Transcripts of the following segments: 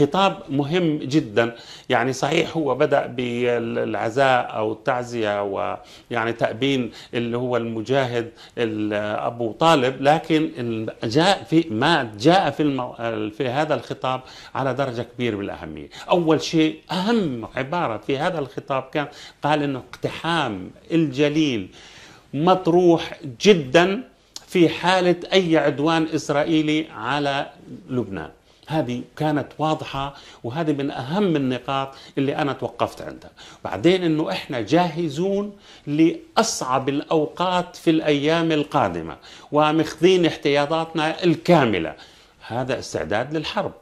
خطاب مهم جدا يعني صحيح هو بدأ بالعزاء أو التعزية ويعني تأبين اللي هو المجاهد أبو طالب لكن جاء في ما جاء في, المو... في هذا الخطاب على درجة كبيرة بالأهمية أول شيء أهم عبارة في هذا الخطاب كان قال أنه اقتحام الجليل مطروح جدا في حالة أي عدوان إسرائيلي على لبنان هذه كانت واضحة وهذه من أهم النقاط اللي أنا توقفت عندها بعدين أنه إحنا جاهزون لأصعب الأوقات في الأيام القادمة ومخذين احتياطاتنا الكاملة هذا استعداد للحرب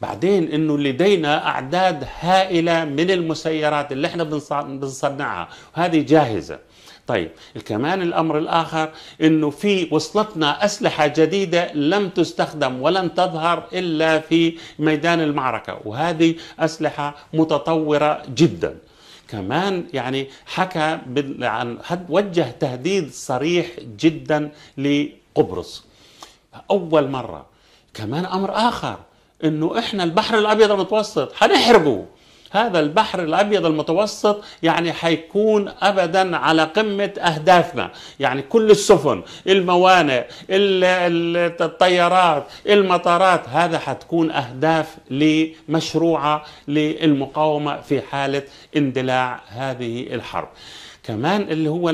بعدين انه لدينا اعداد هائله من المسيرات اللي احنا بنصنعها وهذه جاهزه طيب الكمال الأمر الآخر أنه في وصلتنا أسلحة جديدة لم تستخدم ولن تظهر إلا في ميدان المعركة وهذه أسلحة متطورة جداً كمان يعني حكى عن حد وجه تهديد صريح جدا لقبرص اول مره كمان امر اخر انه احنا البحر الابيض المتوسط حنحرقه هذا البحر الابيض المتوسط يعني حيكون ابدا على قمه اهدافنا يعني كل السفن الموانئ الطيارات المطارات هذا حتكون اهداف لمشروعه للمقاومه في حاله اندلاع هذه الحرب كمان اللي هو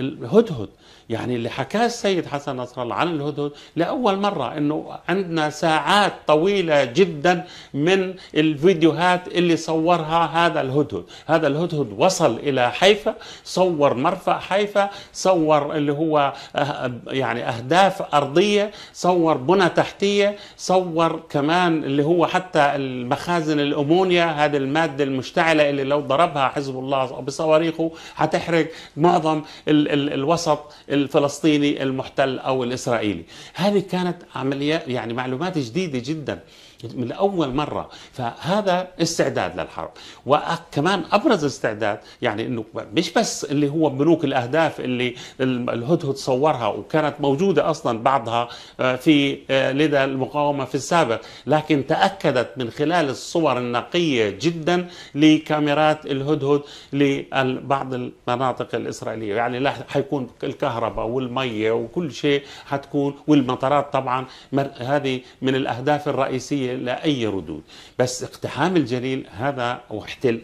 الهدهد يعني اللي حكاه السيد حسن نصر الله عن الهدهد لأول مرة أنه عندنا ساعات طويلة جدا من الفيديوهات اللي صورها هذا الهدهد هذا الهدهد وصل إلى حيفا صور مرفأ حيفا صور اللي هو آه، يعني أهداف أرضية صور بنى تحتية صور كمان اللي هو حتى المخازن الأمونيا هذه المادة المشتعلة اللي لو ضربها حزب الله بصواريخه هتحرق معظم ال الوسط الفلسطيني المحتل او الاسرائيلي هذه كانت عمليه يعني معلومات جديده جدا من اول مره فهذا استعداد للحرب وكمان ابرز استعداد يعني انه مش بس اللي هو بنوك الاهداف اللي الهدهد صورها وكانت موجوده اصلا بعضها آه، في آه، لدى المقاومه في السابق لكن تاكدت من خلال الصور النقيه جدا لكاميرات الهدهد لبعض المناطق الاسرائيليه يعني لا حيكون الكهرباء والميه وكل شيء حتكون والمطارات طبعا هذه من الاهداف الرئيسيه لا أي ردود بس اقتحام الجليل هذا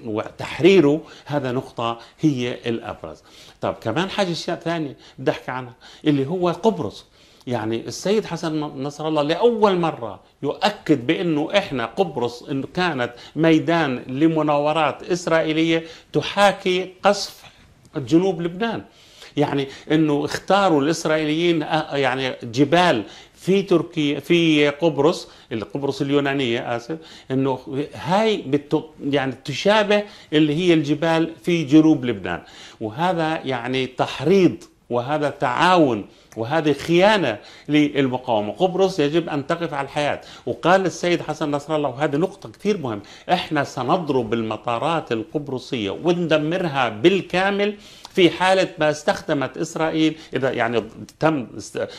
وتحريره هذا نقطة هي الأبرز طب كمان حاجة اشياء ثانية بدي أحكي عنها اللي هو قبرص يعني السيد حسن نصر الله لأول مرة يؤكد بأنه إحنا قبرص إن كانت ميدان لمناورات إسرائيلية تحاكي قصف جنوب لبنان يعني انه اختاروا الاسرائيليين آه، يعني جبال في تركيا في قبرص قبرص اليونانيه اسف انه هاي يعني تشابه اللي هي الجبال في جنوب لبنان وهذا يعني تحريض وهذا تعاون وهذه خيانة للمقاومة قبرص يجب أن تقف على الحياة وقال السيد حسن نصر الله وهذه نقطة كثير مهمة احنا سنضرب المطارات القبرصية وندمرها بالكامل في حالة ما استخدمت إسرائيل إذا يعني تم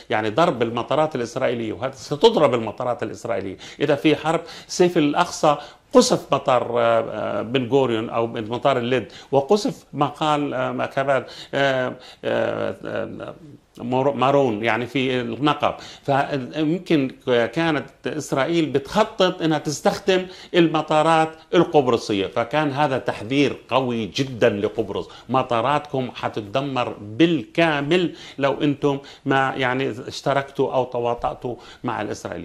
يعني ضرب المطارات الإسرائيلية وهذا ستضرب المطارات الإسرائيلية إذا في حرب سيف الأقصى قصف مطار آه، آه، بن غوريون او مطار اللد وقصف مقال آه، مكابات مارون يعني في النقب فممكن كانت اسرائيل بتخطط انها تستخدم المطارات القبرصيه فكان هذا تحذير قوي جدا لقبرص مطاراتكم حتتدمر بالكامل لو انتم ما يعني اشتركتوا او تواطأتوا مع الاسرائيليين